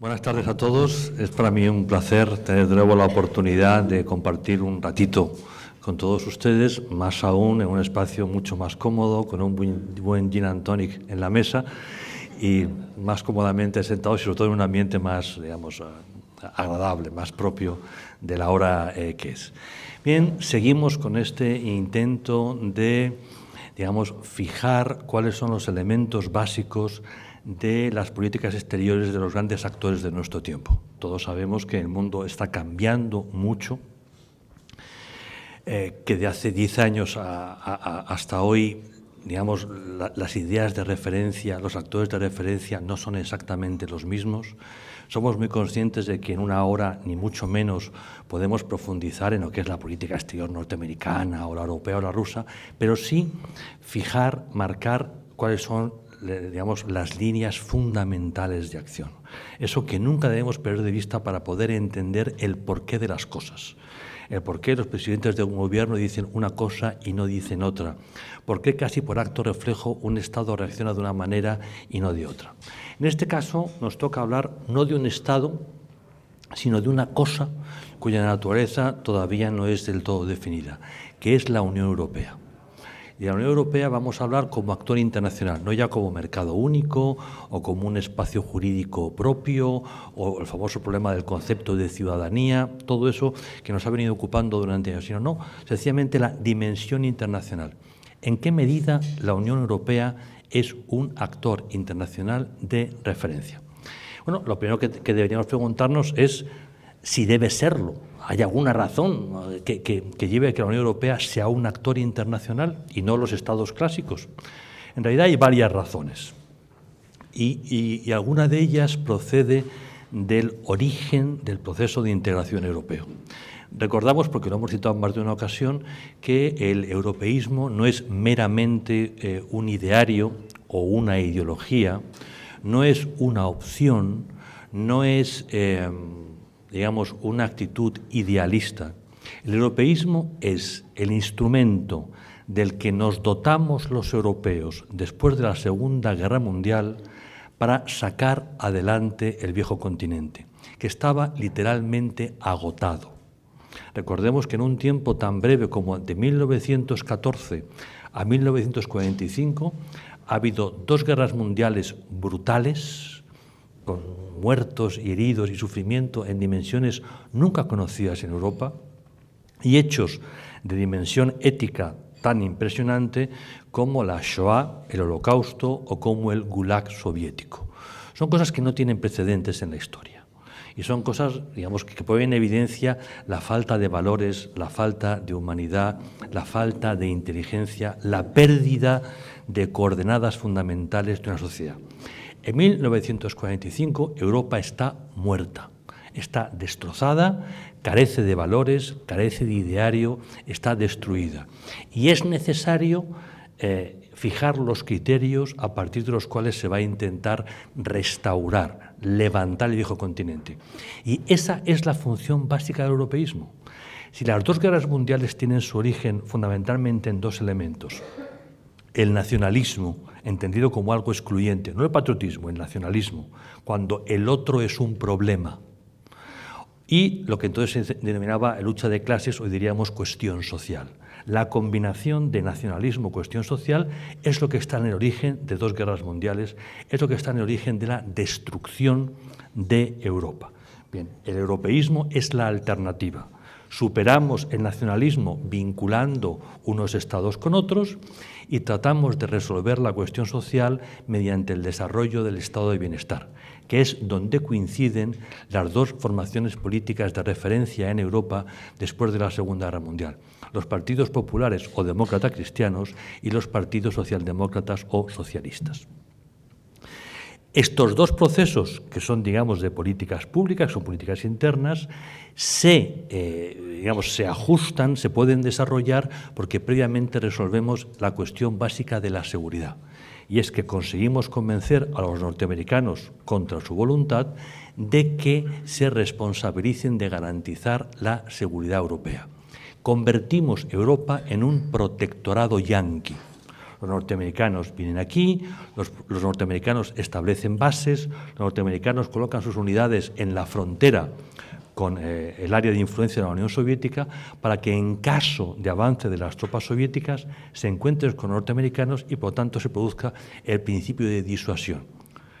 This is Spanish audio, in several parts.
Buenas tardes a todos. Es para mí un placer tener de nuevo la oportunidad de compartir un ratito con todos ustedes, más aún en un espacio mucho más cómodo, con un buen gin and tonic en la mesa y más cómodamente sentados y sobre todo en un ambiente más, digamos, eh, agradable, más propio de la hora eh, que es. Bien, seguimos con este intento de, digamos, fijar cuáles son los elementos básicos de las políticas exteriores de los grandes actores de nuestro tiempo. Todos sabemos que el mundo está cambiando mucho, eh, que de hace 10 años hasta hoy, digamos, las ideas de referencia, los actores de referencia no son exactamente los mismos. Somos muy conscientes de que en una hora, ni mucho menos, podemos profundizar en lo que es la política exterior norteamericana o la europea o la rusa, pero sí fijar, marcar cuáles son digamos, las líneas fundamentales de acción. Eso que nunca debemos perder de vista para poder entender el porqué de las cosas. El por qué los presidentes de un gobierno dicen una cosa y no dicen otra. Por qué casi por acto reflejo un Estado reacciona de una manera y no de otra. En este caso nos toca hablar no de un Estado, sino de una cosa cuya naturaleza todavía no es del todo definida, que es la Unión Europea. Y la Unión Europea vamos a hablar como actor internacional, no ya como mercado único o como un espacio jurídico propio o el famoso problema del concepto de ciudadanía, todo eso que nos ha venido ocupando durante años, sino no, sencillamente la dimensión internacional. ¿En qué medida la Unión Europea es un actor internacional de referencia? Bueno, lo primero que deberíamos preguntarnos es si debe serlo, ¿Hay alguna razón que, lleve a que la Unión Europea sea un actor internacional y no los estados clásicos? En realidad hay varias razones y, alguna de ellas procede del origen del proceso de integración europeo. Recordamos, porque lo hemos citado en más de una ocasión, que el europeísmo no es meramente eh, un ideario o una ideología, no es una opción, no es... Eh, digamos, una actitud idealista. El europeísmo es el instrumento del que nos dotamos los europeos después de la Segunda Guerra Mundial para sacar adelante el viejo continente, que estaba literalmente agotado. Recordemos que en un tiempo tan breve como de 1914 a 1945 ha habido dos guerras mundiales brutales, con muertos y heridos y sufrimiento en dimensiones nunca conocidas en Europa, y hechos de dimensión ética tan impresionante como la Shoah, el Holocausto o como el Gulag soviético. Son cosas que no tienen precedentes en la historia. Y son cosas, digamos, que ponen en evidencia la falta de valores, la falta de humanidad, la falta de inteligencia, la pérdida de coordenadas fundamentales de una sociedad. En 1945 Europa está muerta, está destrozada, carece de valores, carece de ideario, está destruida. Y es necesario eh, fijar los criterios a partir de los cuales se va a intentar restaurar, levantar el viejo continente. Y esa es la función básica del europeísmo. Si las dos guerras mundiales tienen su origen fundamentalmente en dos elementos, el nacionalismo, entendido como algo excluyente, no el patriotismo, el nacionalismo, cuando el otro es un problema. Y lo que entonces se denominaba lucha de clases, hoy diríamos cuestión social. La combinación de nacionalismo, cuestión social, es lo que está en el origen de dos guerras mundiales, es lo que está en el origen de la destrucción de Europa. Bien, el europeísmo es la alternativa. Superamos el nacionalismo vinculando unos estados con otros y tratamos de resolver la cuestión social mediante el desarrollo del estado de bienestar, que es donde coinciden las dos formaciones políticas de referencia en Europa después de la Segunda Guerra Mundial, los partidos populares o demócratas cristianos y los partidos socialdemócratas o socialistas. Estos dos procesos, que son, digamos, de políticas públicas, son políticas internas, se, eh, digamos, se ajustan, se pueden desarrollar porque previamente resolvemos la cuestión básica de la seguridad. Y es que conseguimos convencer a los norteamericanos, contra su voluntad, de que se responsabilicen de garantizar la seguridad europea. Convertimos Europa en un protectorado yanqui los norteamericanos vienen aquí, los, norteamericanos establecen bases, los norteamericanos colocan sus unidades en la frontera con eh, el área de influencia de la Unión Soviética para que en caso de avance de las tropas soviéticas se encuentren con norteamericanos y por lo tanto se produzca el principio de disuasión.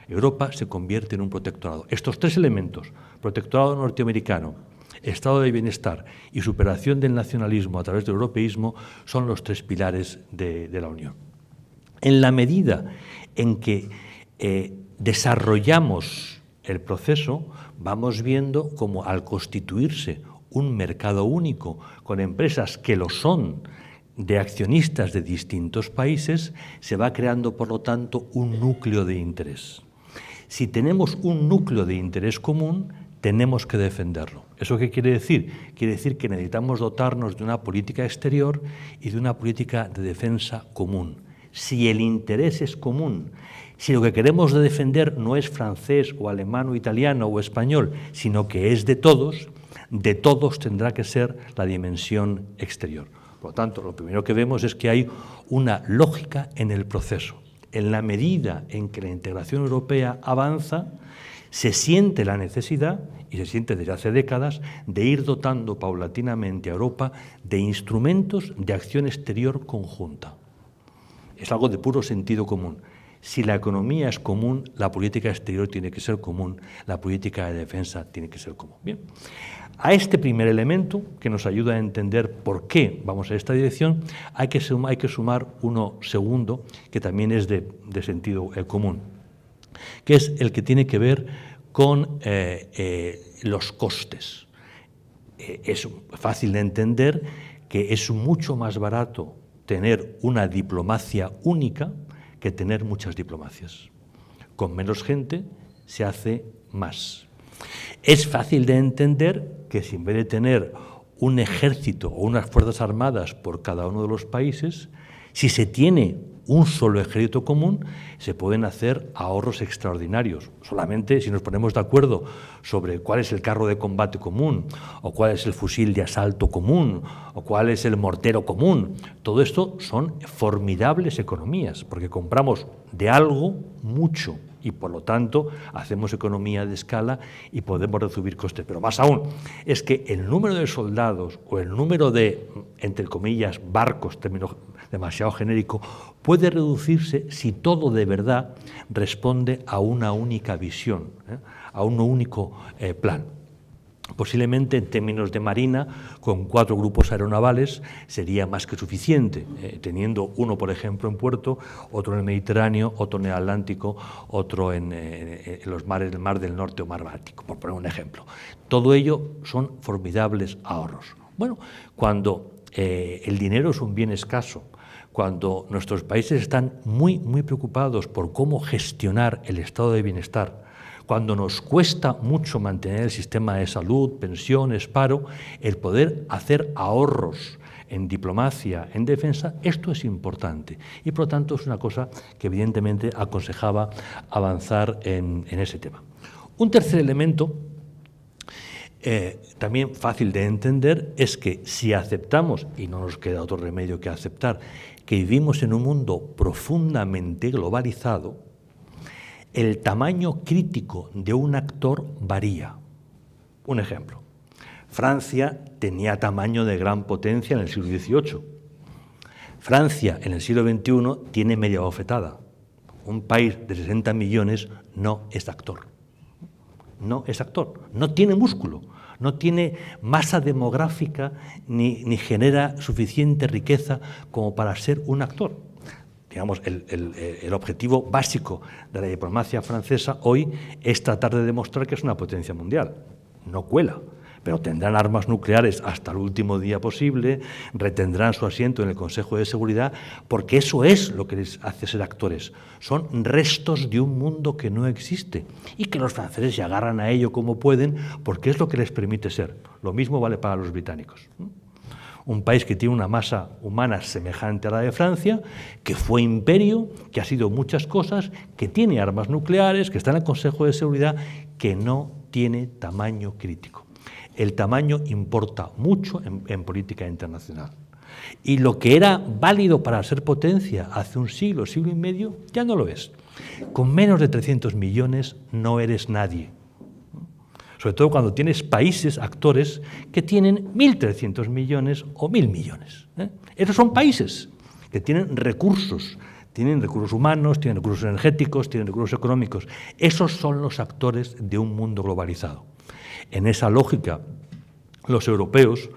Europa se convierte en un protectorado. Estos tres elementos, protectorado norteamericano, estado de bienestar y superación del nacionalismo a través del europeísmo, son los tres pilares de la Unión. En la medida en que eh, desarrollamos el proceso, vamos viendo cómo al constituirse un mercado único con empresas que lo son, de accionistas de distintos países, se va creando, por lo tanto, un núcleo de interés. Si tenemos un núcleo de interés común, tenemos que defenderlo. ¿Eso qué quiere decir? Quiere decir que necesitamos dotarnos de una política exterior y de una política de defensa común si el interés es común, si lo que queremos defender no es francés o alemán o italiano o español, sino que es de todos, de todos tendrá que ser la dimensión exterior. Por lo tanto, lo primero que vemos es que hay una lógica en el proceso. En la medida en que la integración europea avanza, se siente la necesidad, y se siente desde hace décadas, de ir dotando paulatinamente a Europa de instrumentos de acción exterior conjunta. Es algo de puro sentido común. Si la economía es común, la política exterior tiene que ser común, la política de defensa tiene que ser común. Bien. A este primer elemento, que nos ayuda a entender por qué vamos a esta dirección, hay que sumar, hay que sumar uno segundo, que también es de, sentido eh, común, que es el que tiene que ver con eh, eh, los costes. es fácil de entender que es mucho más barato tener una diplomacia única que tener muchas diplomacias. Con menos gente se hace más. Es fácil de entender que si en vez de tener un ejército o unas fuerzas armadas por cada uno de los países, si se tiene un solo ejército común, se pueden hacer ahorros extraordinarios. Solamente si nos ponemos de acuerdo sobre cuál es el carro de combate común, o cuál es el fusil de asalto común, o cuál es el mortero común. Todo esto son formidables economías, porque compramos de algo mucho y por lo tanto hacemos economía de escala y podemos reducir costes. Pero más aún, es que el número de soldados o el número de, entre comillas, barcos, términos demasiado genérico, puede reducirse si todo de verdad responde a una única visión, ¿eh? a un único eh, plan. Posiblemente en términos de marina, con cuatro grupos aeronavales sería más que suficiente, eh, teniendo uno, por ejemplo, en puerto, otro en el Mediterráneo, otro en el Atlántico, otro en, los mares del Mar del Norte o Mar Báltico, por poner un ejemplo. Todo ello son formidables ahorros. Bueno, cuando el dinero es un bien escaso cuando nuestros países están muy, muy preocupados por cómo gestionar el estado de bienestar, cuando nos cuesta mucho mantener el sistema de salud, pensiones, paro, el poder hacer ahorros en diplomacia, en defensa, esto es importante. Y por lo tanto es una cosa que evidentemente aconsejaba avanzar en, ese tema. Un tercer elemento eh, también fácil de entender es que si aceptamos, y no nos queda otro remedio que aceptar, que vivimos en un mundo profundamente globalizado, el tamaño crítico de un actor varía. Un ejemplo, Francia tenía tamaño de gran potencia en el siglo XVIII. Francia en el siglo XXI tiene media bofetada. Un país de 60 millones no es actor. No es actor, no tiene músculo, no tiene masa demográfica ni, genera suficiente riqueza como para ser un actor. Digamos, el objetivo básico de la diplomacia francesa hoy es tratar de demostrar que es una potencia mundial. No cuela pero tendrán armas nucleares hasta el último día posible, retendrán su asiento en el Consejo de Seguridad, porque eso es lo que les hace ser actores. Son restos de un mundo que no existe y que los franceses se agarran a ello como pueden porque es lo que les permite ser. Lo mismo vale para los británicos un país que tiene una masa humana semejante a la de Francia, que fue imperio, que ha sido muchas cosas, que tiene armas nucleares, que está en el Consejo de Seguridad, que no tiene tamaño crítico el tamaño importa mucho en, política internacional. Y lo que era válido para ser potencia hace un siglo, siglo y medio, ya no lo es. Con menos de 300 millones no eres nadie. Sobre todo cuando tienes países, actores, que tienen 1.300 millones o 1.000 millones. ¿eh? Esos son países que tienen recursos, tienen recursos humanos, tienen recursos energéticos, tienen recursos económicos. Esos son los actores de un mundo globalizado. En esa lógica, los europeos,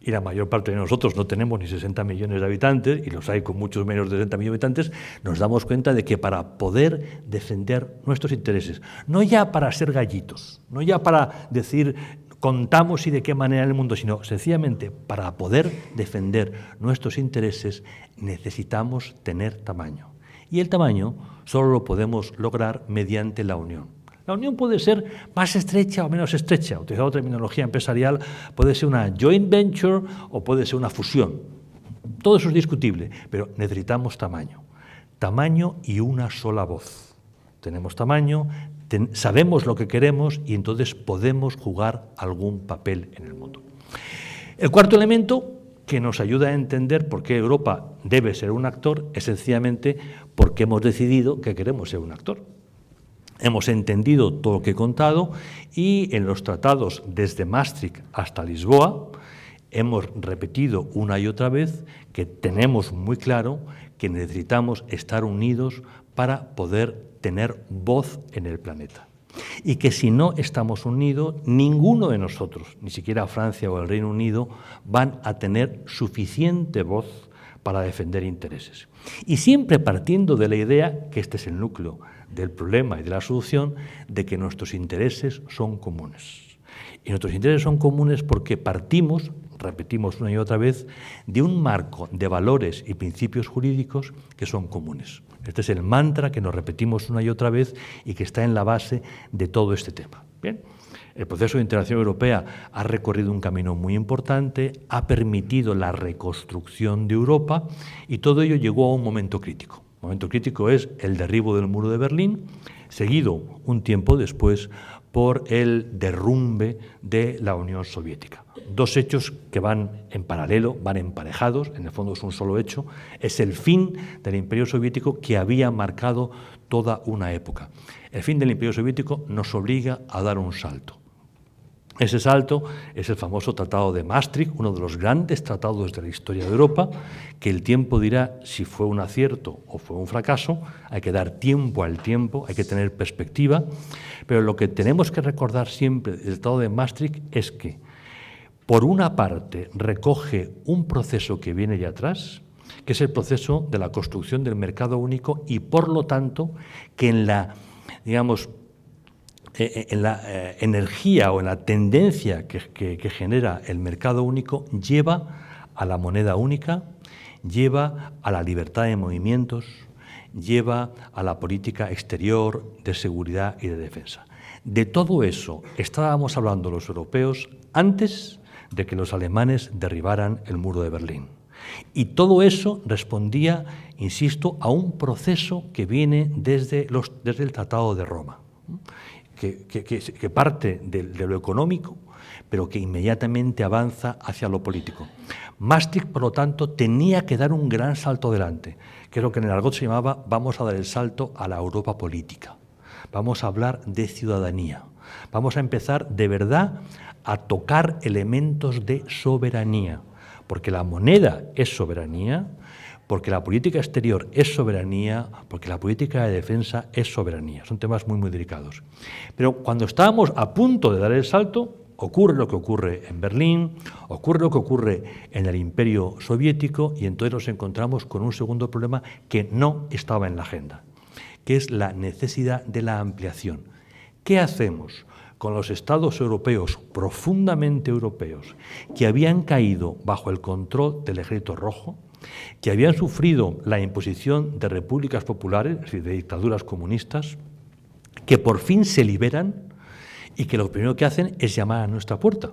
y la mayor parte de nosotros no tenemos ni 60 millones de habitantes, y los hay con muchos menos de 60 millones de habitantes, nos damos cuenta de que para poder defender nuestros intereses, no ya para ser gallitos, no ya para decir contamos y de qué manera en el mundo, sino sencillamente para poder defender nuestros intereses necesitamos tener tamaño. Y el tamaño solo lo podemos lograr mediante la unión. La unión puede ser más estrecha o menos estrecha, utilizando terminología empresarial, puede ser una joint venture o puede ser una fusión. Todo eso es discutible, pero necesitamos tamaño. Tamaño y una sola voz. Tenemos tamaño, sabemos lo que queremos y entonces podemos jugar algún papel en el mundo. El cuarto elemento que nos ayuda a entender por qué Europa debe ser un actor es sencillamente porque hemos decidido que queremos ser un actor. Hemos entendido todo lo que he contado y en los tratados desde Maastricht hasta Lisboa hemos repetido una y otra vez que tenemos muy claro que necesitamos estar unidos para poder tener voz en el planeta. Y que si no estamos unidos, ninguno de nosotros, ni siquiera Francia o el Reino Unido, van a tener suficiente voz para defender intereses. Y siempre partiendo de la idea que este es el núcleo, del problema y de la solución de que nuestros intereses son comunes. Y nuestros intereses son comunes porque partimos, repetimos una y otra vez, de un marco de valores y principios jurídicos que son comunes. Este es el mantra que nos repetimos una y otra vez y que está en la base de todo este tema. Bien. El proceso de integración europea ha recorrido un camino muy importante, ha permitido la reconstrucción de Europa y todo ello llegó a un momento crítico momento crítico es el derribo del muro de Berlín, seguido un tiempo después por el derrumbe de la Unión Soviética. Dos hechos que van en paralelo, van emparejados, en el fondo es un solo hecho, es el fin del Imperio Soviético que había marcado toda una época. El fin del Imperio Soviético nos obliga a dar un salto. Ese salto es el famoso Tratado de Maastricht, uno de los grandes tratados de la historia de Europa, que el tiempo dirá si fue un acierto o fue un fracaso. Hay que dar tiempo al tiempo, hay que tener perspectiva. Pero lo que tenemos que recordar siempre del Tratado de Maastricht es que, por una parte, recoge un proceso que viene de atrás, que es el proceso de la construcción del mercado único y, por lo tanto, que en la, digamos, eh, eh, en la eh, energía o en la tendencia que, genera el mercado único lleva a la moneda única, lleva a la libertad de movimientos, lleva a la política exterior de seguridad y de defensa. De todo eso estábamos hablando los europeos antes de que los alemanes derribaran el muro de Berlín. Y todo eso respondía, insisto, a un proceso que viene desde el Tratado de Roma que, parte de, de, lo económico, pero que inmediatamente avanza hacia lo político. Maastricht, por lo tanto, tenía que dar un gran salto adelante, que es lo que en el argot se llamaba vamos a dar el salto a la Europa política. Vamos a hablar de ciudadanía. Vamos a empezar de verdad a tocar elementos de soberanía, porque la moneda es soberanía, porque la política exterior es soberanía, porque la política de defensa es soberanía. Son temas muy, muy delicados. Pero cuando estábamos a punto de dar el salto, ocurre lo que ocurre en Berlín, ocurre lo que ocurre en el imperio soviético y entonces nos encontramos con un segundo problema que no estaba en la agenda, que es la necesidad de la ampliación. ¿Qué hacemos? con los estados europeos, profundamente europeos, que habían caído bajo el control del ejército rojo, que habían sufrido la imposición de repúblicas populares, y de dictaduras comunistas, que por fin se liberan y que lo primero que hacen es llamar a nuestra puerta,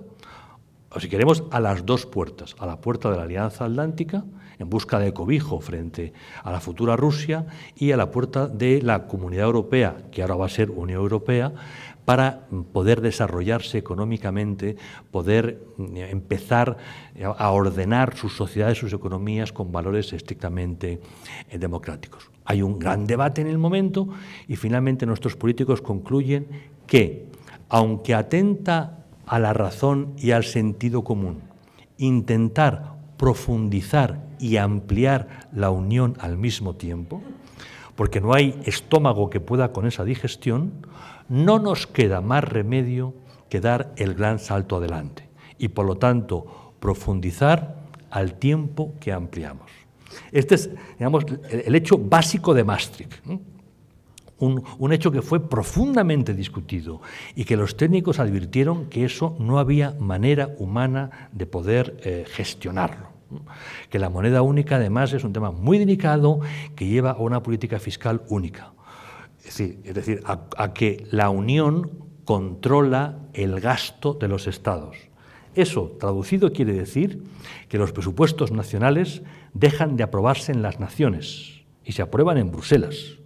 o si queremos, a las dos puertas, a la puerta de la Alianza Atlántica, en busca de cobijo frente a la futura Rusia, y a la puerta de la Comunidad Europea, que ahora va a ser Unión Europea, para poder desarrollarse económicamente, poder eh, empezar a ordenar sus sociedades, sus economías con valores estrictamente eh, democráticos. Hay un gran debate en el momento y finalmente nuestros políticos concluyen que, aunque atenta a la razón y al sentido común, intentar profundizar y ampliar la unión al mismo tiempo, porque no hay estómago que pueda con esa digestión, no nos queda más remedio que dar el gran salto adelante y por lo tanto profundizar al tiempo que ampliamos. Este es, el hecho básico de Maastricht. Un, hecho que fue profundamente discutido y que los técnicos advirtieron que eso no había manera humana de poder eh, gestionarlo. Que la moneda única además es un tema muy delicado que lleva a una política fiscal única es decir, a que la Unión controla el gasto de los estados. Eso, traducido, quiere decir que los presupuestos nacionales dejan de aprobarse en las naciones y se aprueban en Bruselas.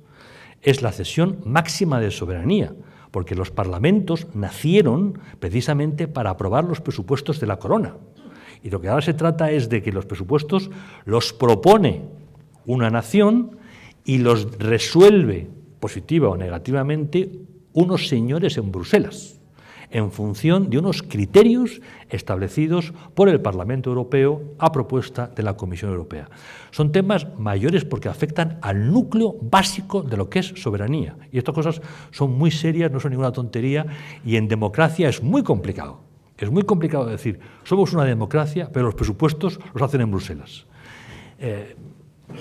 Es la cesión máxima de soberanía, porque los parlamentos nacieron precisamente para aprobar los presupuestos de la corona. Y lo que ahora se trata es de que los presupuestos los propone una nación y los resuelve positiva o negativamente, unos señores en Bruselas, en función de unos criterios establecidos por el Parlamento Europeo a propuesta de la Comisión Europea. Son temas mayores porque afectan al núcleo básico de lo que es soberanía. Y estas cosas son muy serias, no son ninguna tontería, y en democracia es muy complicado. Es muy complicado decir, somos una democracia, pero los presupuestos los hacen en Bruselas. Eh,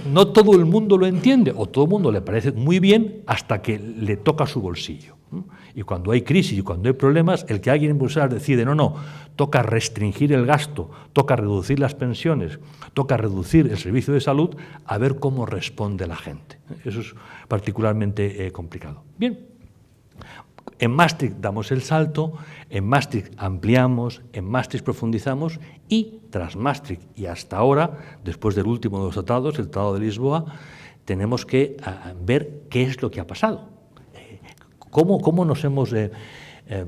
no todo el mundo lo entiende o todo el mundo le parece muy bien hasta que le toca su bolsillo. Y cuando hay crisis y cuando hay problemas, el que alguien impulsar decide, no, no, toca restringir el gasto, toca reducir las pensiones, toca reducir el servicio de salud, a ver cómo responde la gente. Eso es particularmente eh, complicado. Bien. En Maastricht damos el salto, en Maastricht ampliamos, en Maastricht profundizamos y tras Maastricht y hasta ahora, después del último de los tratados, el Tratado de Lisboa, tenemos que ah, ver qué es lo que ha pasado, eh, cómo, cómo, nos hemos, eh, eh,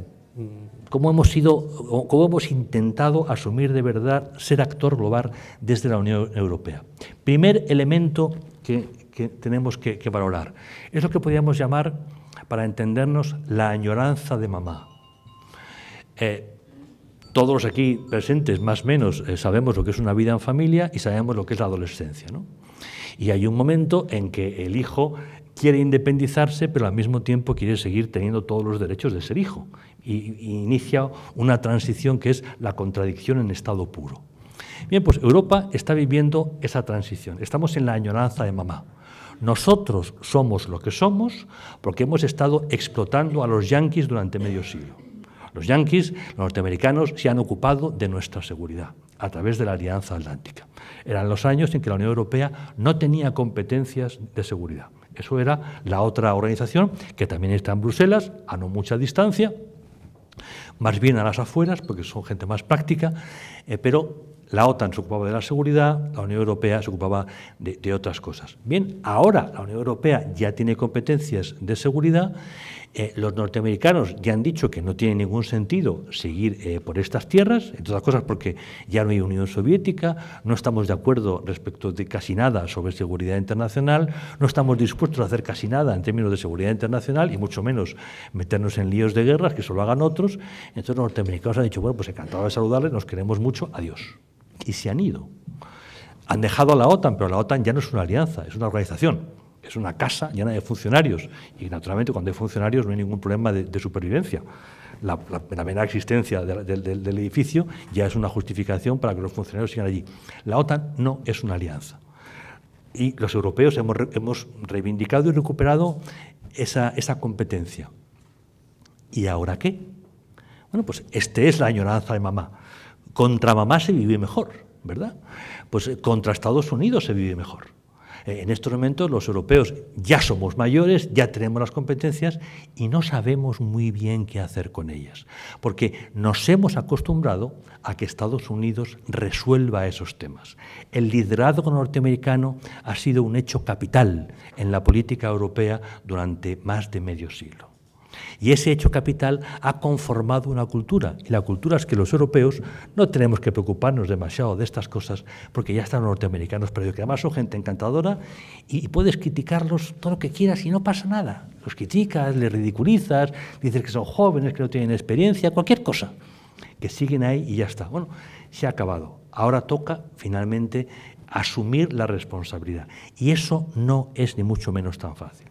cómo hemos sido, cómo hemos intentado asumir de verdad ser actor global desde la Unión Europea. Primer elemento que, tenemos que, que valorar es lo que podríamos llamar para entendernos, la añoranza de mamá. Eh, todos aquí presentes, más o menos, eh, sabemos lo que es una vida en familia y sabemos lo que es la adolescencia. ¿no? Y hay un momento en que el hijo quiere independizarse, pero al mismo tiempo quiere seguir teniendo todos los derechos de ser hijo. y inicia una transición que es la contradicción en estado puro. Bien, pues Europa está viviendo esa transición. Estamos en la añoranza de mamá. Nosotros somos lo que somos porque hemos estado explotando a los yanquis durante medio siglo. Los yanquis, los norteamericanos, se han ocupado de nuestra seguridad a través de la Alianza Atlántica. Eran los años en que la Unión Europea no tenía competencias de seguridad. Eso era la otra organización que también está en Bruselas, a no mucha distancia, más bien a las afueras, porque son gente más práctica, eh, pero la OTAN se ocupaba de la seguridad, la Unión Europea se ocupaba de, otras cosas. Bien, ahora la Unión Europea ya tiene competencias de seguridad. Eh, los norteamericanos ya han dicho que no tiene ningún sentido seguir eh, por estas tierras, entre otras cosas porque ya no hay Unión Soviética, no estamos de acuerdo respecto de casi nada sobre seguridad internacional, no estamos dispuestos a hacer casi nada en términos de seguridad internacional y mucho menos meternos en líos de guerras que solo hagan otros. Entonces los norteamericanos han dicho, bueno, pues encantado de saludarles, nos queremos mucho, adiós y se han ido. Han dejado a la OTAN, pero la OTAN ya no es una alianza, es una organización es una casa llena de funcionarios y naturalmente cuando hay funcionarios no hay ningún problema de, supervivencia. La, la, mera existencia del edificio ya es una justificación para que los funcionarios sigan allí. La OTAN no es una alianza. Y los europeos hemos, reivindicado y recuperado esa, esa, competencia. ¿Y ahora qué? Bueno, pues este es la añoranza de mamá. Contra mamá se vive mejor, ¿verdad? Pues eh, contra Estados Unidos se vive mejor. Eh, en estos momentos los europeos ya somos mayores, ya tenemos las competencias y no sabemos muy bien qué hacer con ellas, porque nos hemos acostumbrado a que Estados Unidos resuelva esos temas. El liderazgo norteamericano ha sido un hecho capital en la política europea durante más de medio siglo. Y ese hecho capital ha conformado una cultura. Y la cultura es que los europeos no tenemos que preocuparnos demasiado de estas cosas, porque ya están los norteamericanos pero que además son gente encantadora y puedes criticarlos todo lo que quieras y no pasa nada. Los criticas, les ridiculizas, dices que son jóvenes, que no tienen experiencia, cualquier cosa. Que siguen ahí y ya está. Bueno, se ha acabado. Ahora toca finalmente asumir la responsabilidad. Y eso no es ni mucho menos tan fácil.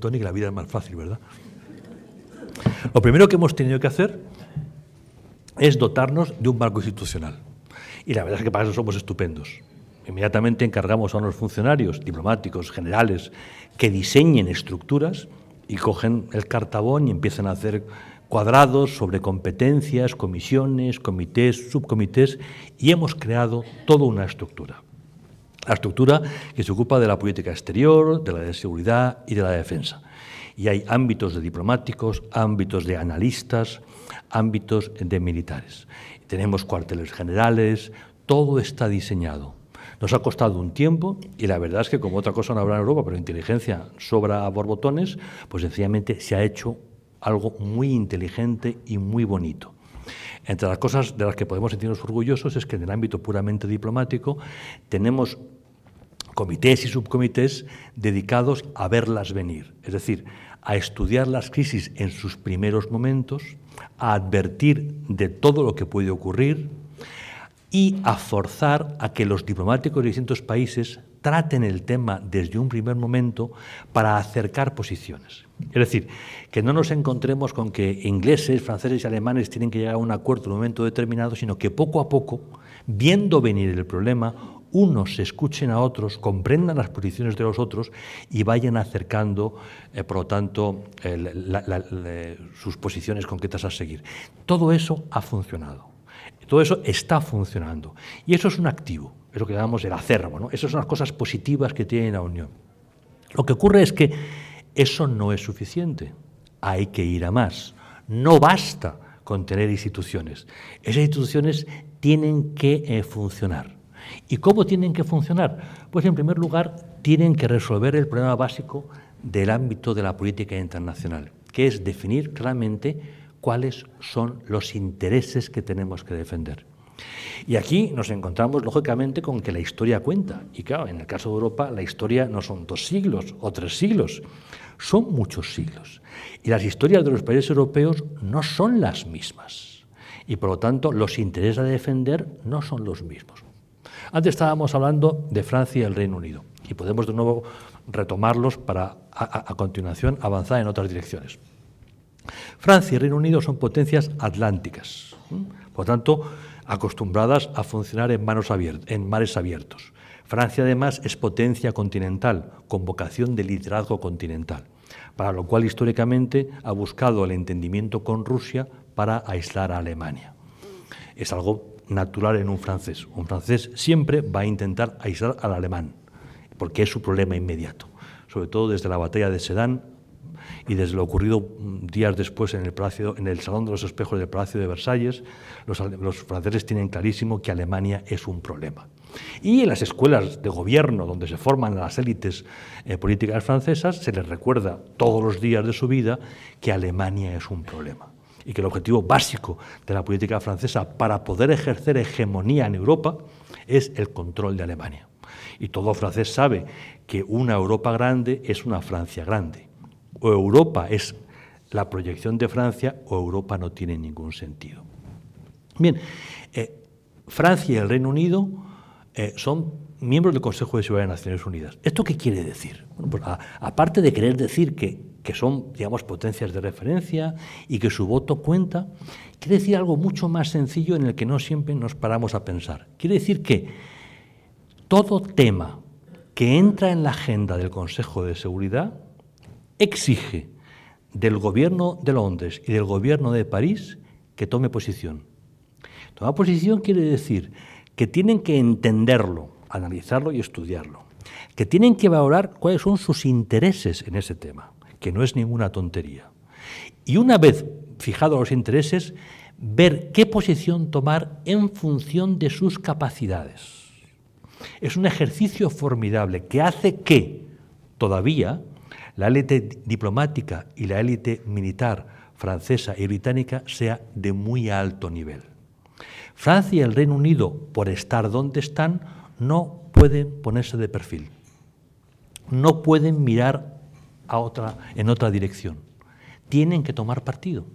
con que la vida es más fácil, ¿verdad? Lo primero que hemos tenido que hacer es dotarnos de un marco institucional. Y la verdad es que para eso somos estupendos. Inmediatamente encargamos a unos funcionarios, diplomáticos, generales, que diseñen estructuras y cogen el cartabón y empiezan a hacer cuadrados sobre competencias, comisiones, comités, subcomités, y hemos creado toda una estructura la estructura que se ocupa de la política exterior, de la de seguridad y de la defensa. Y hay ámbitos de diplomáticos, ámbitos de analistas, ámbitos de militares. Tenemos cuarteles generales, todo está diseñado. Nos ha costado un tiempo y la verdad es que como otra cosa no habrá en Europa, pero inteligencia sobra a borbotones, pues sencillamente se ha hecho algo muy inteligente y muy bonito. Entre las cosas de las que podemos sentirnos orgullosos es que en el ámbito puramente diplomático tenemos comités y subcomités dedicados a verlas venir, es decir, a estudiar las crisis en sus primeros momentos, a advertir de todo lo que puede ocurrir y a forzar a que los diplomáticos de distintos países traten el tema desde un primer momento para acercar posiciones. Es decir, que no nos encontremos con que ingleses, franceses y alemanes tienen que llegar a un acuerdo en un momento determinado, sino que poco a poco, viendo venir el problema, unos se escuchen a otros, comprendan las posiciones de los otros y vayan acercando, eh, por lo tanto, sus posiciones concretas a seguir. Todo eso ha funcionado. Todo eso está funcionando. Y eso es un activo, es lo que llamamos el acervo. ¿no? Esas son las cosas positivas que tiene la Unión. Lo que ocurre es que eso no es suficiente. Hay que ir a más. No basta con tener instituciones. Esas instituciones tienen que eh, funcionar. ¿Y cómo tienen que funcionar? Pues en primer lugar, tienen que resolver el problema básico del ámbito de la política internacional, que es definir claramente cuáles son los intereses que tenemos que defender. Y aquí nos encontramos, lógicamente, con que la historia cuenta. Y claro, en el caso de Europa, la historia no son dos siglos o tres siglos, son muchos siglos. Y las historias de los países europeos no son las mismas. Y por lo tanto, los intereses a defender no son los mismos. Antes estábamos hablando de Francia y el Reino Unido. Y podemos de nuevo retomarlos para, a, a continuación, avanzar en otras direcciones. Francia y Reino Unido son potencias atlánticas, por tanto, acostumbradas a funcionar en, manos en mares abiertos. Francia además es potencia continental, con vocación de liderazgo continental, para lo cual históricamente ha buscado el entendimiento con Rusia para aislar a Alemania. Es algo natural en un francés. Un francés siempre va a intentar aislar al alemán, porque es su problema inmediato, sobre todo desde la batalla de Sedan y desde lo ocurrido días después en el, Salón de los Espejos del Palacio de Versalles, los, franceses tienen clarísimo que Alemania es un problema. Y en las escuelas de gobierno donde se forman las élites eh, políticas francesas se les recuerda todos los días de su vida que Alemania es un problema y que el objetivo básico de la política francesa para poder ejercer hegemonía en Europa es el control de Alemania. Y todo francés sabe que una Europa grande es una Francia grande o Europa es la proyección de Francia o Europa no tiene ningún sentido. Bien, eh, Francia y el Reino Unido eh, son miembros del Consejo de Seguridad de Naciones Unidas. ¿Esto qué quiere decir? Pues, aparte de querer decir que, que, son, digamos, potencias de referencia y que su voto cuenta, quiere decir algo mucho más sencillo en el que no siempre nos paramos a pensar. Quiere decir que todo tema que entra en la agenda del Consejo de Seguridad exige del gobierno de Londres y del gobierno de París que tome posición. Tomar posición quiere decir que tienen que entenderlo, analizarlo y estudiarlo, que tienen que valorar cuáles son sus intereses en ese tema, que no es ninguna tontería. Y una vez fijados los intereses, ver qué posición tomar en función de sus capacidades. Es un ejercicio formidable que hace que todavía la élite diplomática y la élite militar francesa y británica sea de muy alto nivel. Francia y el Reino Unido, por estar donde están, no pueden ponerse de perfil, no pueden mirar a otra, en otra dirección. Tienen que tomar partido,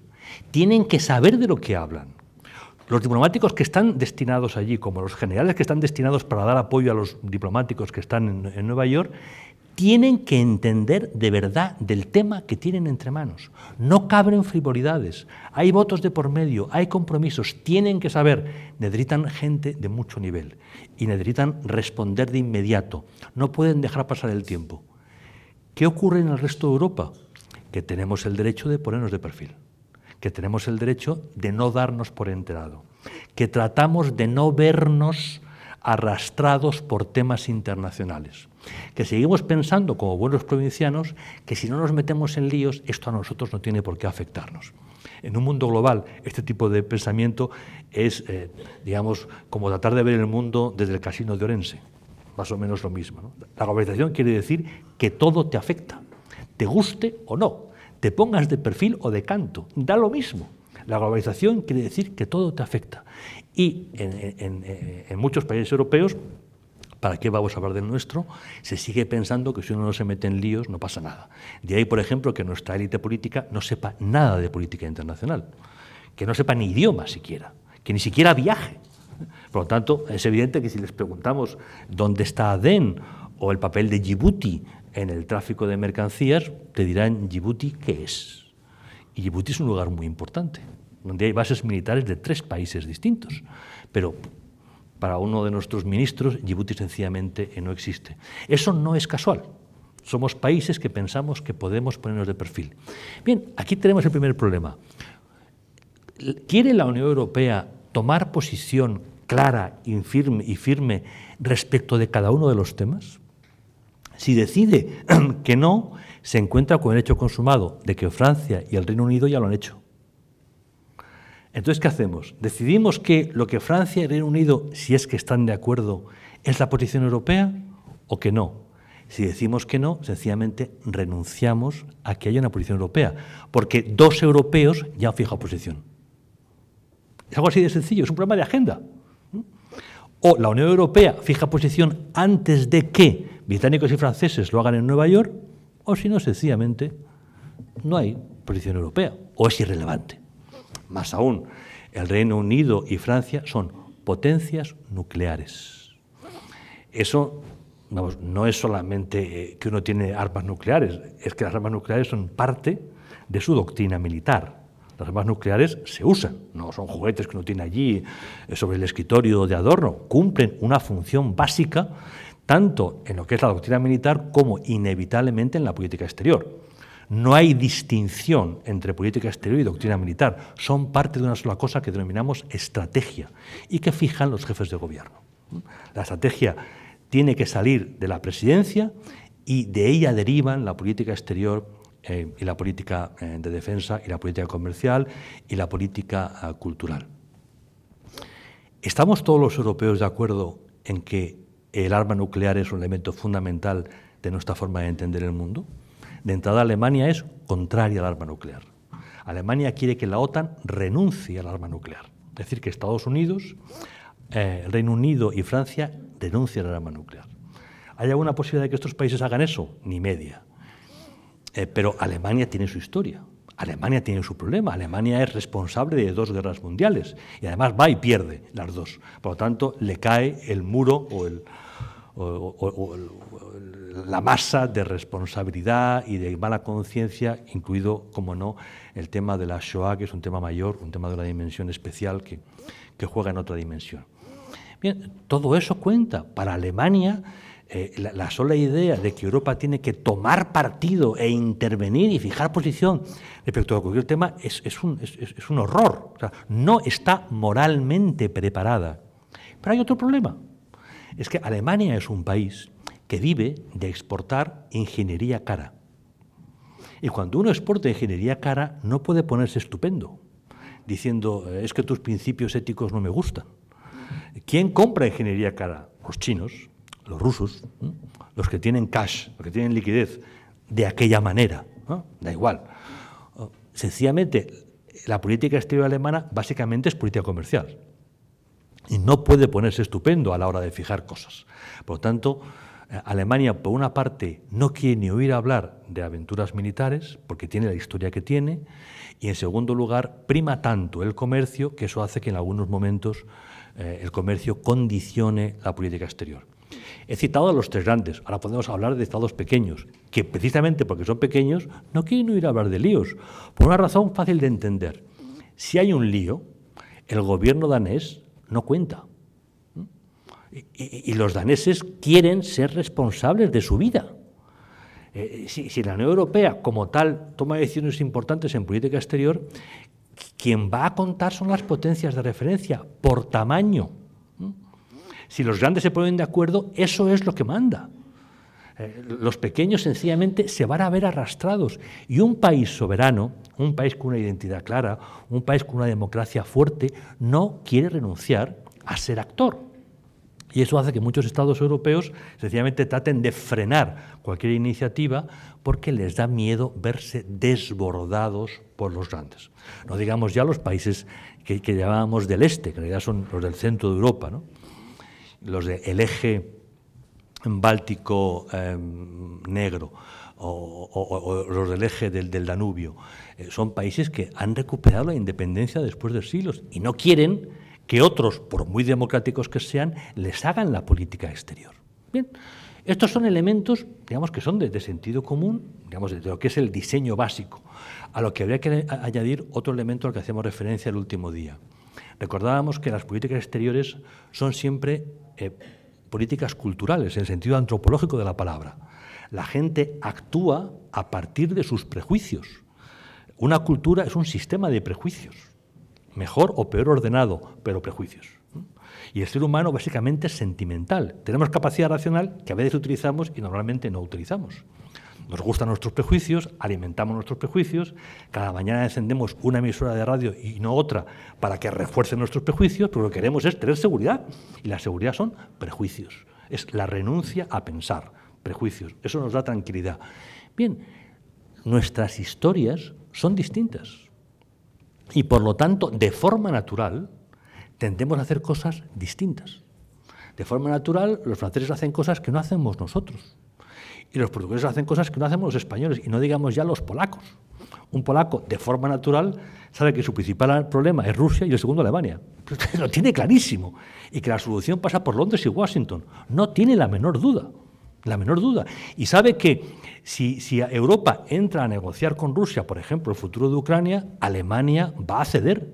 tienen que saber de lo que hablan. Los diplomáticos que están destinados allí, como los generales que están destinados para dar apoyo a los diplomáticos que están en, en Nueva York, tienen que entender de verdad del tema que tienen entre manos. No cabren frivolidades. Hay votos de por medio, hay compromisos, tienen que saber. Necesitan gente de mucho nivel y necesitan responder de inmediato. No pueden dejar pasar el tiempo. ¿Qué ocurre en el resto de Europa? Que tenemos el derecho de ponernos de perfil, que tenemos el derecho de no darnos por enterado, que tratamos de no vernos arrastrados por temas internacionales que seguimos pensando como buenos provincianos que si no nos metemos en líos, esto a nosotros no tiene por qué afectarnos. En un mundo global, este tipo de pensamiento es, eh, digamos, como tratar de ver el mundo desde el casino de Orense, más o menos lo mismo. La globalización quiere decir que todo te afecta, te guste o no, te pongas de perfil o de canto, da lo mismo. La globalización quiere decir que todo te afecta. Y en muchos países europeos ¿Para qué vamos a hablar del nuestro? Se sigue pensando que si uno no se mete en líos no pasa nada. De ahí, por ejemplo, que nuestra élite política no sepa nada de política internacional, que no sepa ni idioma siquiera, que ni siquiera viaje. Por lo tanto, es evidente que si les preguntamos dónde está Adén o el papel de Djibouti en el tráfico de mercancías, te dirán Djibouti qué es. Y Djibouti es un lugar muy importante, donde hay bases militares de tres países distintos. Pero para uno de nuestros ministros, Djibouti sencillamente no existe. Eso no es casual. Somos países que pensamos que podemos ponernos de perfil. Bien, aquí tenemos el primer problema. ¿Quiere la Unión Europea tomar posición clara y firme, y firme respecto de cada uno de los temas? Si decide que no, se encuentra con el hecho consumado de que Francia y el Reino Unido ya lo han hecho. Entonces, ¿qué hacemos? ¿Decidimos que lo que Francia y Reino Unido, si es que están de acuerdo, es la posición europea o que no? Si decimos que no, sencillamente renunciamos a que haya una posición europea, porque dos europeos ya han fijado posición. Es algo así de sencillo, es un problema de agenda. O la Unión Europea fija posición antes de que británicos y franceses lo hagan en Nueva York, o si no, sencillamente no hay posición europea, o es irrelevante. Más aún, el Reino Unido y Francia son potencias nucleares. Eso no es solamente eh, que uno tiene armas nucleares, es que las armas nucleares son parte de su doctrina militar. Las armas nucleares se usan, no son juguetes que uno tiene allí eh, sobre el escritorio de adorno, cumplen una función básica tanto en lo que es la doctrina militar como inevitablemente en la política exterior. No hay distinción entre política exterior y doctrina militar. Son parte de una sola cosa que denominamos estrategia y que fijan los jefes de gobierno. La estrategia tiene que salir de la presidencia y de ella derivan la política exterior eh, y la política eh, de defensa y la política comercial y la política ah, cultural. ¿Estamos todos los europeos de acuerdo en que el arma nuclear es un elemento fundamental de nuestra forma de entender el mundo? De entrada, Alemania es contraria al arma nuclear. Alemania quiere que la OTAN renuncie al arma nuclear. Es decir, que Estados Unidos, eh, Reino Unido y Francia denuncien al arma nuclear. ¿Hay alguna posibilidad de que estos países hagan eso? Ni media. Eh, pero Alemania tiene su historia. Alemania tiene su problema. Alemania es responsable de dos guerras mundiales y además va y pierde las dos. Por lo tanto, le cae el muro o el, o, la masa de responsabilidad y de mala conciencia, incluido, como no, el tema de la Shoah, que es un tema mayor, un tema de una dimensión especial que, juega en otra dimensión. Bien, todo eso cuenta. Para Alemania, eh, la, sola idea de que Europa tiene que tomar partido e intervenir y fijar posición respecto a cualquier tema es, un, horror. no está moralmente preparada. Pero hay otro problema es que Alemania es un país que vive de exportar ingeniería cara. Y cuando uno exporta ingeniería cara, no puede ponerse estupendo, diciendo, es que tus principios éticos no me gustan. ¿Quién compra ingeniería cara? Los chinos, los rusos, los que tienen cash, los que tienen liquidez, de aquella manera. Da igual. Sencillamente, la política exterior alemana básicamente es política comercial y no puede ponerse estupendo a la hora de fijar cosas. Por lo tanto, eh, Alemania, por una parte, no quiere ni oír hablar de aventuras militares, porque tiene la historia que tiene, y en segundo lugar, prima tanto el comercio que eso hace que en algunos momentos eh, el comercio condicione la política exterior. He citado a los tres grandes, ahora podemos hablar de estados pequeños, que precisamente porque son pequeños no quieren oír hablar de líos, por una razón fácil de entender. Si hay un lío, el gobierno danés no cuenta. ¿Mm? Y, los daneses quieren ser responsables de su vida. Eh, si, la Unión Europea, como tal, toma decisiones importantes en política exterior, quien va a contar son las potencias de referencia, por tamaño. ¿Mm? Si los grandes se ponen de acuerdo, eso es lo que manda. Eh, los pequeños sencillamente se van a ver arrastrados. Y un país soberano, un país con una identidad clara, un país con una democracia fuerte, no quiere renunciar a ser actor. Y eso hace que muchos estados europeos sencillamente traten de frenar cualquier iniciativa porque les da miedo verse desbordados por los grandes. No digamos ya los países que, que llamábamos del este, que en realidad son los del centro de Europa, los del eje Báltico eh, negro o, los del eje del, Danubio. Eh, son países que han recuperado la independencia después de siglos y no quieren que otros, por muy democráticos que sean, les hagan la política exterior. Bien, estos son elementos, digamos, que son de, sentido común, digamos, de lo que es el diseño básico, a lo que habría que añadir otro elemento al que hacemos referencia el último día. Recordábamos que las políticas exteriores son siempre... Eh, políticas culturales, en sentido antropológico de la palabra. La gente actúa a partir de sus prejuicios. Una cultura es un sistema de prejuicios, mejor o peor ordenado, pero prejuicios. Y el ser humano básicamente es sentimental. Tenemos capacidad racional que a veces utilizamos y normalmente no utilizamos. Nos gustan nuestros prejuicios, alimentamos nuestros prejuicios, cada mañana encendemos una emisora de radio y no otra para que refuercen nuestros prejuicios, pero lo que queremos es tener seguridad. Y la seguridad son prejuicios, es la renuncia a pensar, prejuicios. Eso nos da tranquilidad. Bien, nuestras historias son distintas y por lo tanto, de forma natural, tendemos a hacer cosas distintas. De forma natural, los franceses hacen cosas que no hacemos nosotros. Y los portugueses hacen cosas que no hacemos los españoles, y no digamos ya los polacos. Un polaco, de forma natural, sabe que su principal problema es Rusia y el segundo Alemania. Lo tiene clarísimo. Y que la solución pasa por Londres y Washington. No tiene la menor duda. La menor duda. Y sabe que si, si Europa entra a negociar con Rusia, por ejemplo, el futuro de Ucrania, Alemania va a ceder.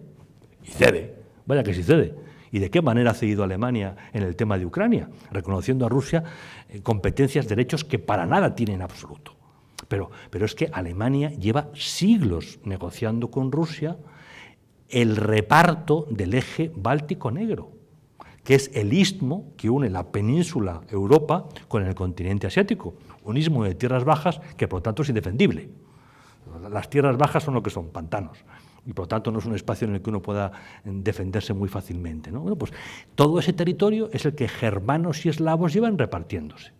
Y cede. Vaya que si cede y de qué manera ha cedido Alemania en el tema de Ucrania, reconociendo a Rusia eh, competencias, derechos que para nada tiene en absoluto. Pero, pero es que Alemania lleva siglos negociando con Rusia el reparto del eje Báltico Negro, que es el istmo que une la península Europa con el continente asiático, un istmo de tierras bajas que por lo tanto es indefendible. Las tierras bajas son lo que son, pantanos y por lo tanto no es un espacio en el que uno pueda mm, defenderse muy fácilmente. Pues todo ese territorio es el que germanos y eslavos llevan repartiéndose.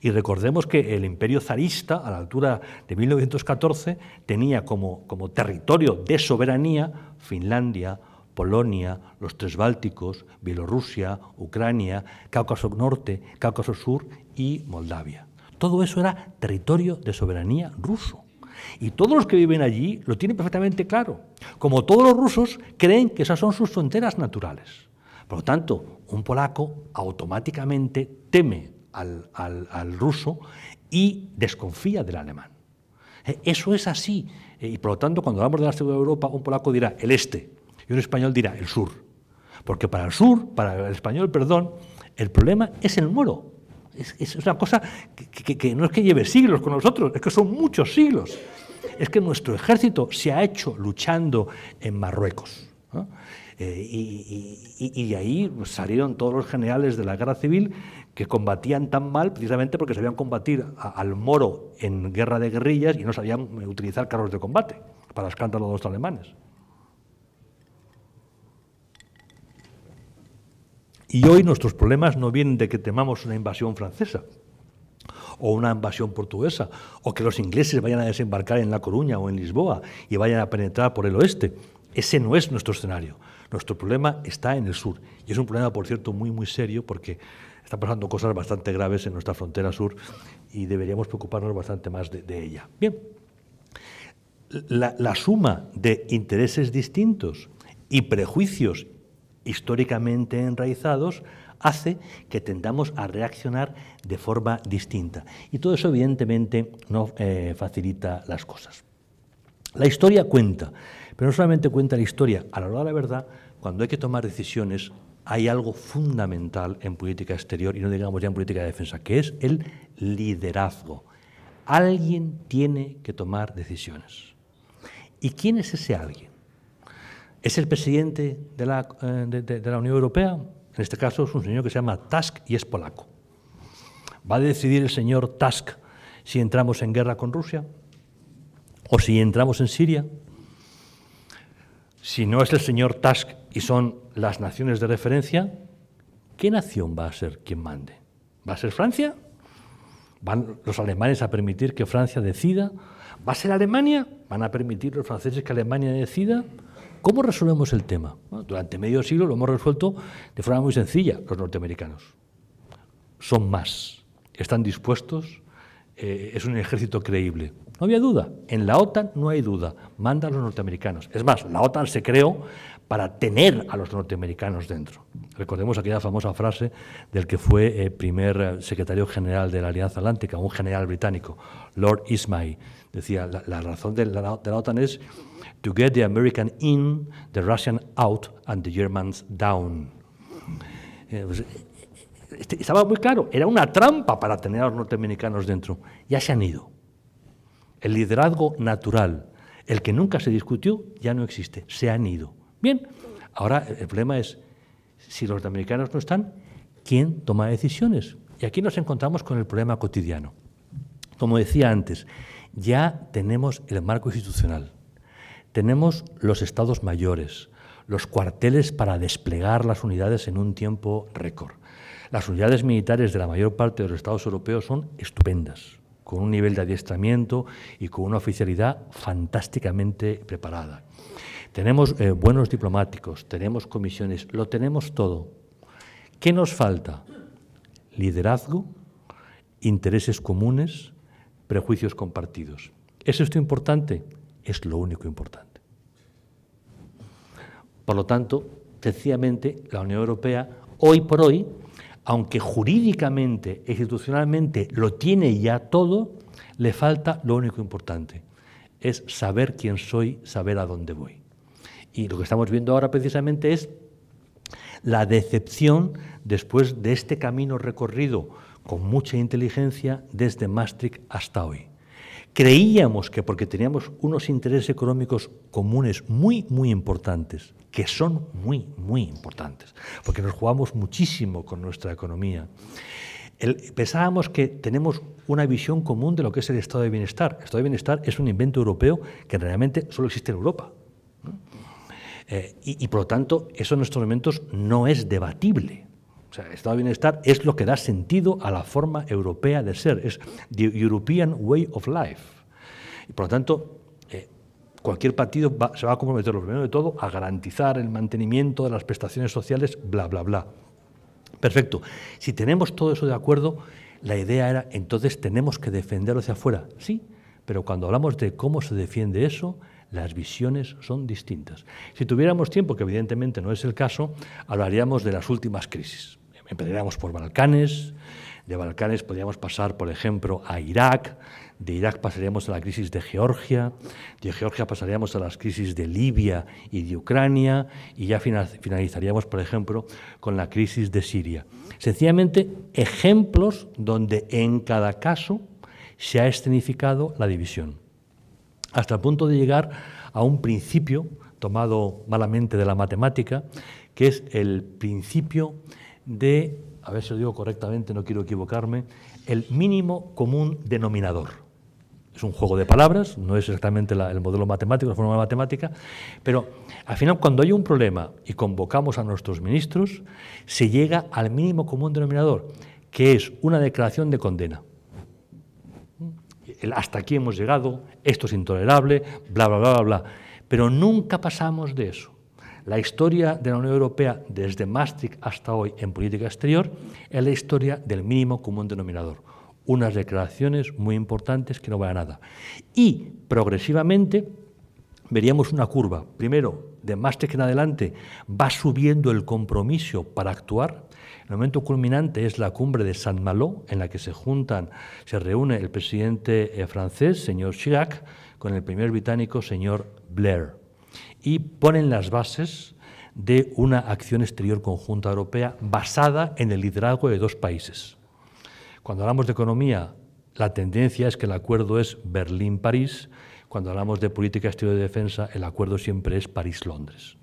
Y recordemos que el imperio zarista, a la altura de 1914, tenía como, como territorio de soberanía Finlandia, Polonia, los tres Bálticos, Bielorrusia, Ucrania, Cáucaso Norte, Cáucaso Sur y Moldavia. Todo eso era territorio de soberanía ruso. Y todos los que viven allí lo tienen perfectamente claro, como todos los rusos creen que esas son sus fronteras naturales. Por lo tanto, un polaco automáticamente teme al, ruso y desconfía del alemán. Eh, eso es así. Eh, y por lo tanto, cuando hablamos de la seguridad de Europa, un polaco dirá el este y un español dirá el sur. Porque para el sur, para el español, perdón, el problema es el muro. Es, una cosa que, no es que lleve siglos con nosotros, es que son muchos siglos. Es que nuestro ejército se ha hecho luchando en Marruecos. Eh, y, y, de ahí salieron todos los generales de la guerra civil que combatían tan mal precisamente porque sabían combatir al moro en guerra de guerrillas y no sabían utilizar carros de combate para escándalos de los alemanes. Y hoy nuestros problemas no vienen de que temamos una invasión francesa o una invasión portuguesa, o que los ingleses vayan a desembarcar en La Coruña o en Lisboa y vayan a penetrar por el oeste. Ese no es nuestro escenario. Nuestro problema está en el sur. Y es un problema, por cierto, muy, muy serio porque están pasando cosas bastante graves en nuestra frontera sur y deberíamos preocuparnos bastante más de, ella. Bien, la, la, suma de intereses distintos y prejuicios históricamente enraizados, hace que tendamos a reaccionar de forma distinta. Y todo eso, evidentemente, no eh, facilita las cosas. La historia cuenta, pero no solamente cuenta la historia, a la hora de la verdad, cuando hay que tomar decisiones, hay algo fundamental en política exterior, y no digamos ya en política de defensa, que es el liderazgo. Alguien tiene que tomar decisiones. ¿Y quién es ese alguien? es el presidente eh, de la, Unión Europea, en este caso es un señor que se llama Tusk y es polaco. ¿Va a decidir el señor Tusk si entramos en guerra con Rusia? ¿O si entramos en Siria? Si no es el señor Tusk y son las naciones de referencia, ¿qué nación va a ser quien mande? ¿Va a ser Francia? ¿Van los alemanes a permitir que Francia decida? ¿Va a ser Alemania? ¿Van a permitir los franceses que Alemania decida? ¿Cómo resolvemos el tema? durante medio siglo lo hemos resuelto de forma muy sencilla. Los norteamericanos son más, están dispuestos, eh, es un ejército creíble. No había duda. En la OTAN no hay duda. Manda los norteamericanos. Es más, la OTAN se creó para tener a los norteamericanos dentro. Recordemos aquella famosa frase del que fue el eh, primer eh, secretario general de la Alianza Atlántica, un general británico, Lord Ismay. Decía, la, razón de la, de la OTAN es to get the American in, the Russian out, and the Germans down. Eh, pues, este, estaba muy claro, era una trampa para tener a los norteamericanos dentro. Ya se han ido. El liderazgo natural, el que nunca se discutió, ya no existe. Se han ido. Bien, ahora el problema es, si los norteamericanos no están, ¿quién toma decisiones? Y aquí nos encontramos con el problema cotidiano. Como decía antes, ya tenemos el marco institucional. Tenemos los estados mayores, los cuarteles para desplegar las unidades en un tiempo récord. Las unidades militares de la mayor parte de los estados europeos son estupendas, con un nivel de adiestramiento y con una oficialidad fantásticamente preparada. Tenemos eh, buenos diplomáticos, tenemos comisiones, lo tenemos todo. ¿Qué nos falta? Liderazgo, intereses comunes, prejuicios compartidos. ¿Es esto importante? es lo único importante. Por lo tanto, sencillamente, la Unión Europea, hoy por hoy, aunque jurídicamente, institucionalmente, lo tiene ya todo, le falta lo único importante, es saber quién soy, saber a dónde voy. Y lo que estamos viendo ahora precisamente es la decepción después de este camino recorrido con mucha inteligencia desde Maastricht hasta hoy. Creíamos que porque teníamos unos intereses económicos comunes muy, muy importantes, que son muy, muy importantes, porque nos jugamos muchísimo con nuestra economía, pensábamos que tenemos una visión común de lo que es el estado de bienestar. El estado de bienestar es un invento europeo que realmente solo existe en Europa. Eh, y, y, por lo tanto, eso en estos momentos no es debatible. O sea, estado de bienestar es lo que da sentido a la forma europea de ser, es the European way of life. Y por lo tanto, eh, cualquier partido se va a comprometer, lo primero de todo, a garantizar el mantenimiento de las prestaciones sociales, bla, bla, bla. Perfecto. Si tenemos todo eso de acuerdo, la idea era entonces tenemos que defenderlo hacia afuera. Sí, pero cuando hablamos de cómo se defiende eso, las visiones son distintas. Si tuviéramos tiempo, que evidentemente no es el caso, hablaríamos de las últimas crisis. Empezaríamos por Balcanes, de Balcanes podríamos pasar, por ejemplo, a Irak, de Irak pasaríamos a la crisis de Georgia, de Georgia pasaríamos a las crisis de Libia y de Ucrania, y ya finalizaríamos, por ejemplo, con la crisis de Siria. Sencillamente, ejemplos donde en cada caso se ha escenificado la división hasta el punto de llegar a un principio tomado malamente de la matemática, que es el principio de, a ver si lo digo correctamente, no quiero equivocarme, el mínimo común denominador. Es un juego de palabras, no es exactamente el modelo matemático, la forma matemática, pero al final cuando hay un problema y convocamos a nuestros ministros, se llega al mínimo común denominador, que es una declaración de condena hasta aquí hemos llegado, esto es intolerable, bla, bla, bla, bla, bla. Pero nunca pasamos de eso. La historia de la Unión Europea desde Maastricht hasta hoy en política exterior es la historia del mínimo común denominador. Unas declaraciones muy importantes que no van a nada. Y progresivamente veríamos una curva. Primero, de Maastricht en adelante va subiendo el compromiso para actuar. El momento culminante es la cumbre de San Malo, en la que se juntan, se reúne el presidente eh, francés, señor Chirac, con el primer británico, señor Blair, y ponen las bases de una acción exterior conjunta europea basada en el liderazgo de dos países. Cuando hablamos de economía, la tendencia es que el acuerdo es Berlín-París, cuando hablamos de política exterior de defensa, el acuerdo siempre es París-Londres.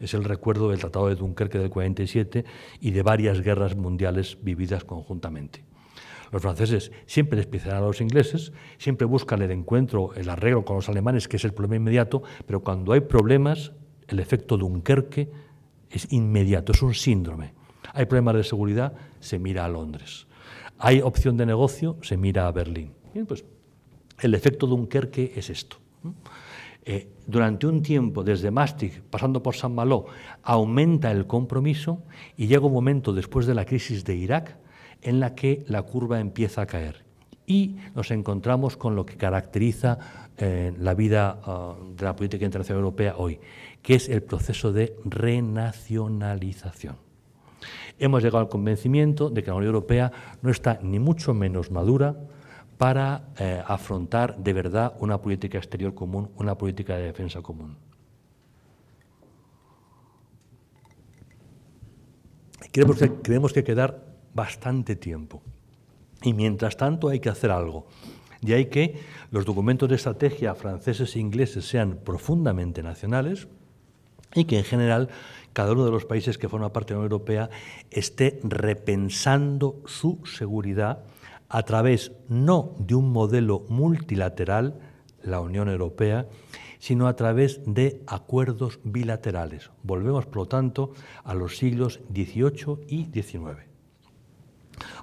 Es el recuerdo del Tratado de Dunkerque del 47 y de varias guerras mundiales vividas conjuntamente. Los franceses siempre despizarán a los ingleses, siempre buscan el encuentro, el arreglo con los alemanes, que es el problema inmediato, pero cuando hay problemas, el efecto Dunkerque es inmediato, es un síndrome. Hay problemas de seguridad, se mira a Londres. Hay opción de negocio, se mira a Berlín. Bien, pues el efecto Dunkerque es esto. Eh, durante un tiempo, desde Maastricht, pasando por San Malo, aumenta el compromiso y llega un momento después de la crisis de Irak en la que la curva empieza a caer y nos encontramos con lo que caracteriza eh, la vida ah, de la política internacional europea hoy, que es el proceso de renacionalización. Hemos llegado al convencimiento de que la Unión Europea no está ni mucho menos madura, para eh, afrontar de verdad una política exterior común, una política de defensa común. Creemos que, creemos que quedar bastante tiempo y mientras tanto hay que hacer algo. Y hay que los documentos de estrategia franceses e ingleses sean profundamente nacionales y que en general cada uno de los países que forma parte de la Unión Europea esté repensando su seguridad a través no de un modelo multilateral, la Unión Europea, sino a través de acuerdos bilaterales. Volvemos, por lo tanto, a los siglos XVIII y XIX.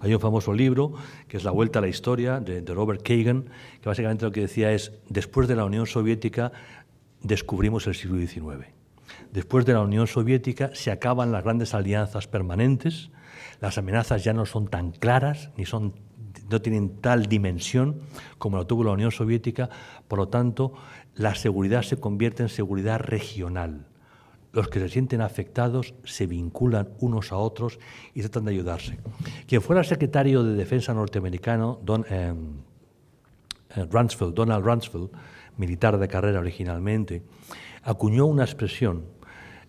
Hay un famoso libro que es La Vuelta a la Historia de, Robert Kagan, que básicamente lo que decía es, después de la Unión Soviética descubrimos el siglo XIX. Después de la Unión Soviética se acaban las grandes alianzas permanentes, las amenazas ya no son tan claras ni son no tienen tal dimensión como lo tuvo la Unión Soviética, por lo tanto, la seguridad se convierte en seguridad regional. Los que se sienten afectados se vinculan unos a otros y tratan de ayudarse. Quien fuera secretario de Defensa norteamericano, Don, eh, eh, Donald ransfield militar de carrera originalmente, acuñó una expresión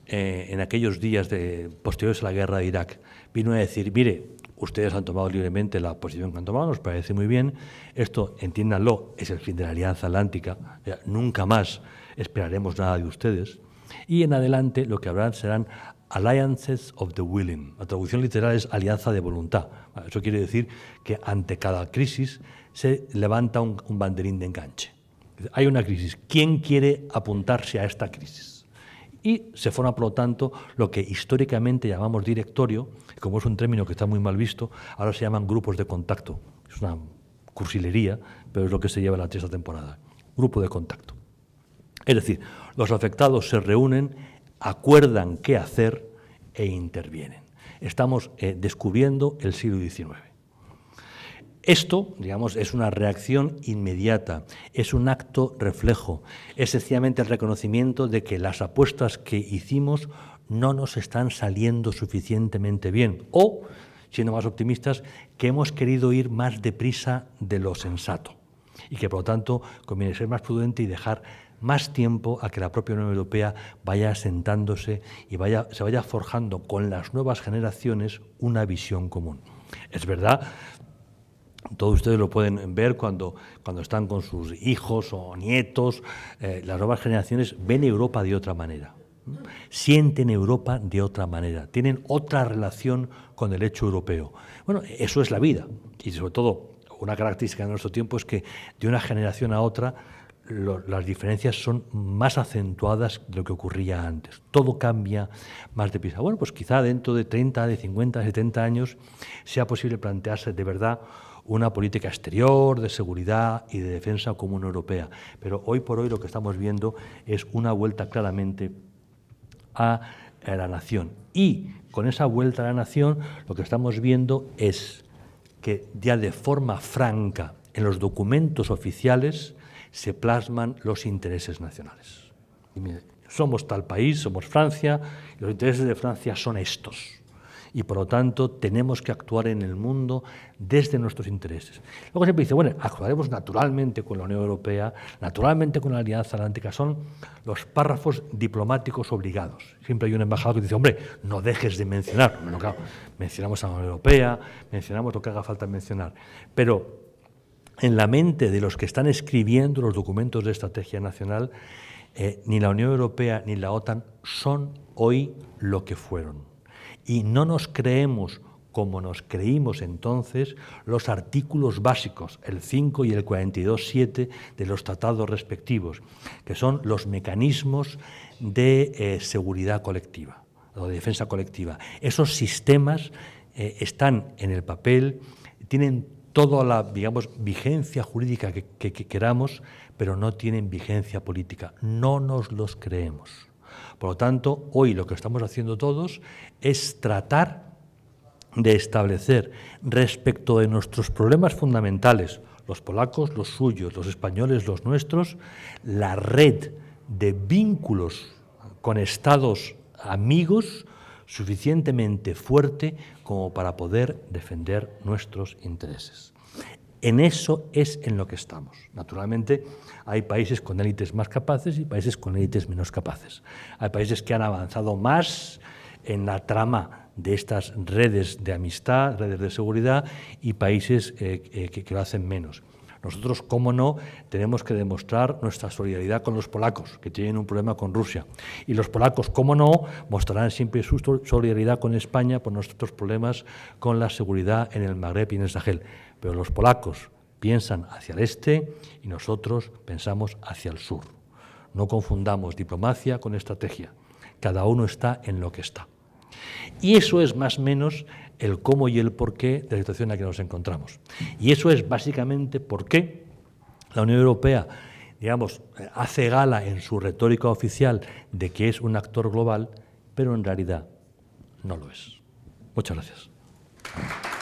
eh, en aquellos días de, posteriores a la guerra de Irak. Vino a decir, mire, Ustedes han tomado libremente la posición que han tomado, nos parece muy bien. Esto, entiéndanlo, es el fin de la Alianza Atlántica. Nunca más esperaremos nada de ustedes. Y en adelante lo que habrán serán Alliances of the Willing. La traducción literal es alianza de voluntad. Eso quiere decir que ante cada crisis se levanta un banderín de enganche. Hay una crisis. ¿Quién quiere apuntarse a esta crisis? y se forma, por lo tanto, lo que históricamente llamamos directorio, como es un término que está muy mal visto, ahora se llaman grupos de contacto. Es una cursilería, pero es lo que se lleva la tercera temporada. Grupo de contacto. Es decir, los afectados se reúnen, acuerdan qué hacer e intervienen. Estamos eh, descubriendo el siglo XIX. Esto, digamos, es una reacción inmediata, es un acto reflejo, es sencillamente el reconocimiento de que las apuestas que hicimos no nos están saliendo suficientemente bien o, siendo más optimistas, que hemos querido ir más deprisa de lo sensato y que, por lo tanto, conviene ser más prudente y dejar más tiempo a que la propia Unión Europea vaya asentándose y vaya, se vaya forjando con las nuevas generaciones una visión común. Es verdad todos ustedes lo pueden ver cuando, cuando están con sus hijos o nietos. Eh, las nuevas generaciones ven Europa de otra manera, sienten Europa de otra manera, tienen otra relación con el hecho europeo. Bueno, eso es la vida. Y sobre todo, una característica de nuestro tiempo es que de una generación a otra las diferencias son más acentuadas de lo que ocurría antes. Todo cambia más de pisa Bueno, pues quizá dentro de 30, de 50, 70 años sea posible plantearse de verdad una política exterior, de seguridad y de defensa común europea. Pero hoy por hoy lo que estamos viendo es una vuelta claramente a la nación. Y con esa vuelta a la nación lo que estamos viendo es que ya de forma franca en los documentos oficiales se plasman los intereses nacionales. Somos tal país, somos Francia, y los intereses de Francia son estos y por lo tanto tenemos que actuar en el mundo desde nuestros intereses. Luego siempre dice, bueno, actuaremos naturalmente con la Unión Europea, naturalmente con la Alianza Atlántica, son los párrafos diplomáticos obligados. Siempre hay un embajador que dice, hombre, no dejes de mencionar, mencionamos a la Unión Europea, mencionamos lo que haga falta mencionar, pero en la mente de los que están escribiendo los documentos de estrategia nacional, eh, ni la Unión Europea ni la OTAN son hoy lo que fueron y no nos creemos como nos creímos entonces los artículos básicos, el 5 y el 42.7 de los tratados respectivos, que son los mecanismos de eh, seguridad colectiva o de defensa colectiva. Esos sistemas eh, están en el papel, tienen toda la vigencia jurídica que queramos, pero no tienen vigencia política. No nos los creemos. Por lo tanto, hoy lo que estamos haciendo todos es tratar de establecer respecto de nuestros problemas fundamentales, los polacos, los suyos, los españoles, los nuestros, la red de vínculos con estados amigos suficientemente fuerte como para poder defender nuestros intereses. En eso es en lo que estamos. Naturalmente, hay países con élites más capaces y países con élites menos capaces. Hay países que han avanzado más en la trama de estas redes de amistad, redes de seguridad, y países eh, eh, que lo hacen menos. Nosotros, cómo no, tenemos que demostrar nuestra solidaridad con los polacos, que tienen un problema con Rusia. Y los polacos, cómo no, mostrarán siempre su solidaridad con España por nuestros problemas con la seguridad en el Magreb y en el Sahel. Pero los polacos piensan hacia el este y nosotros pensamos hacia el sur. No confundamos diplomacia con estrategia. Cada uno está en lo que está. Y eso es más o menos el cómo y el por qué de la situación en la que nos encontramos. Y eso es básicamente por qué la Unión Europea, digamos, hace gala en su retórica oficial de que es un actor global, pero en realidad no lo es. Muchas gracias.